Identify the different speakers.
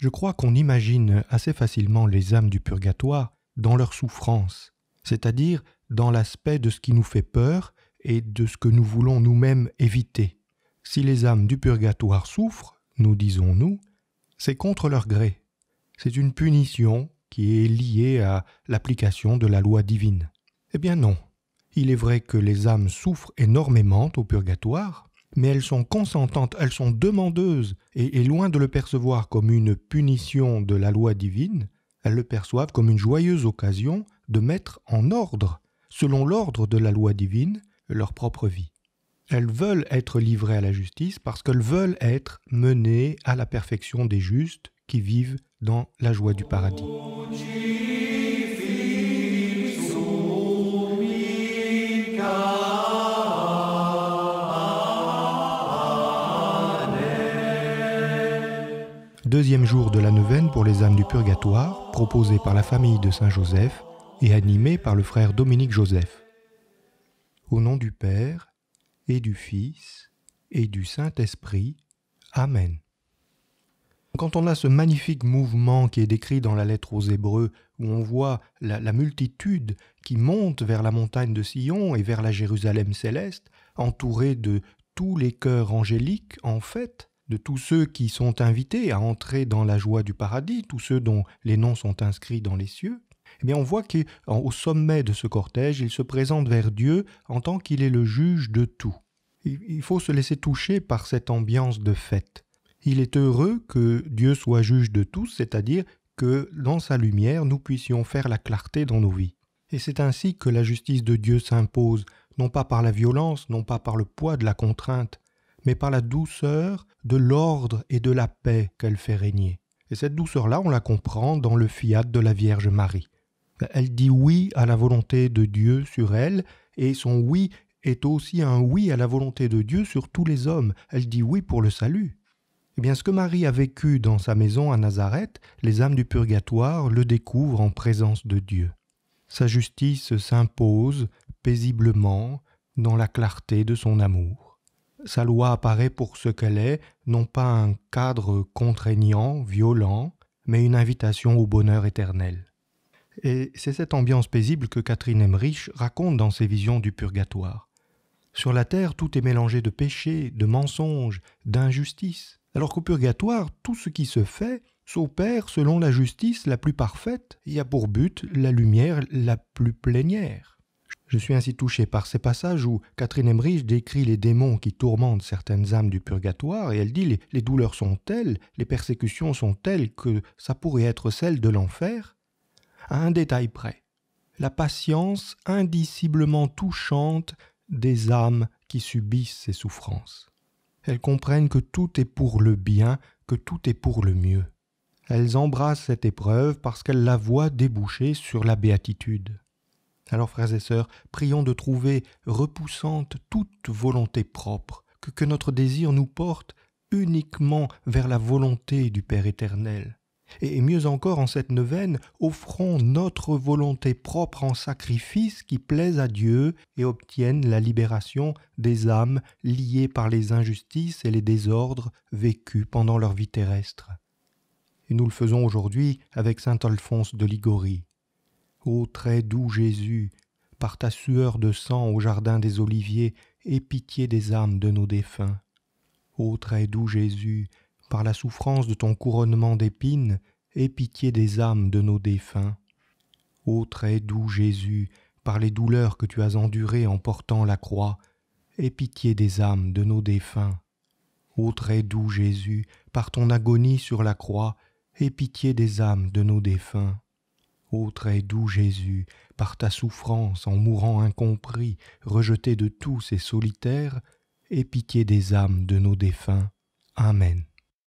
Speaker 1: Je crois qu'on imagine assez facilement les âmes du purgatoire dans leur souffrance, c'est-à-dire dans l'aspect de ce qui nous fait peur et de ce que nous voulons nous-mêmes éviter. Si les âmes du purgatoire souffrent, nous disons-nous, c'est contre leur gré. C'est une punition qui est liée à l'application de la loi divine. Eh bien non. Il est vrai que les âmes souffrent énormément au purgatoire, mais elles sont consentantes, elles sont demandeuses, et, loin de le percevoir comme une punition de la loi divine, elles le perçoivent comme une joyeuse occasion de mettre en ordre, selon l'ordre de la loi divine, leur propre vie. Elles veulent être livrées à la justice parce qu'elles veulent être menées à la perfection des justes qui vivent dans la joie du paradis. deuxième jour de la neuvaine pour les âmes du purgatoire, proposé par la famille de Saint Joseph et animé par le frère Dominique Joseph. Au nom du Père, et du Fils, et du Saint-Esprit. Amen. Quand on a ce magnifique mouvement qui est décrit dans la lettre aux Hébreux, où on voit la, la, multitude qui monte vers la montagne de Sion et vers la Jérusalem céleste, entourée de tous les cœurs angéliques, en fait, de tous ceux qui sont invités à entrer dans la joie du paradis, tous ceux dont les noms sont inscrits dans les cieux, eh on voit qu'au sommet de ce cortège, il se présente vers Dieu en tant qu'il est le juge de tout. Il faut se laisser toucher par cette ambiance de fête. Il est heureux que Dieu soit juge de tous, c'est-à-dire que dans sa lumière, nous puissions faire la clarté dans nos vies. Et c'est ainsi que la justice de Dieu s'impose, non pas par la violence, non pas par le poids de la contrainte, mais par la douceur de l'ordre et de la paix qu'elle fait régner. Et cette douceur-là, on la comprend dans le fiat de la Vierge Marie. Elle dit oui à la volonté de Dieu sur elle, et son oui est aussi un oui à la volonté de Dieu sur tous les hommes. Elle dit oui pour le salut. Eh bien, ce que Marie a vécu dans sa maison à Nazareth, les âmes du purgatoire le découvrent en présence de Dieu. Sa justice s'impose paisiblement dans la clarté de son amour. Sa loi apparaît pour ce qu'elle est, non pas un cadre contraignant, violent, mais une invitation au bonheur éternel. Et c'est cette ambiance paisible que Catherine Emmerich raconte dans ses visions du purgatoire. Sur la terre, tout est mélangé de péchés, de mensonges, d'injustices, alors qu'au purgatoire, tout ce qui se fait s'opère selon la justice la plus parfaite et a pour but la lumière la plus plénière. Je suis ainsi touché par ces passages où Catherine Emmerich décrit les démons qui tourmentent certaines âmes du purgatoire et elle dit les, douleurs sont telles, les persécutions sont telles que ça pourrait être celle de l'enfer. À un détail près, la patience indiciblement touchante des âmes qui subissent ces souffrances. Elles comprennent que tout est pour le bien, que tout est pour le mieux. Elles embrassent cette épreuve parce qu'elles la voient déboucher sur la béatitude. Alors frères et sœurs, prions de trouver repoussante toute volonté propre, que, notre désir nous porte uniquement vers la volonté du Père éternel. Et mieux encore, en cette neuvaine, offrons notre volonté propre en sacrifice qui plaise à Dieu et obtienne la libération des âmes liées par les injustices et les désordres vécus pendant leur vie terrestre. Et nous le faisons aujourd'hui avec saint Alphonse de Ligori. Ô très doux Jésus, par ta sueur de sang au jardin des Oliviers, aie pitié des âmes de nos défunts. Ô très doux Jésus, par la souffrance de ton couronnement d'épines, aie pitié des âmes de nos défunts. Ô très doux Jésus, par les douleurs que tu as endurées en portant la croix, aie pitié des âmes de nos défunts. Ô très doux Jésus, par ton agonie sur la croix, aie pitié des âmes de nos défunts. Ô très doux Jésus, par ta souffrance en mourant incompris, rejeté de tous et solitaire, aie pitié des âmes de nos défunts. Amen.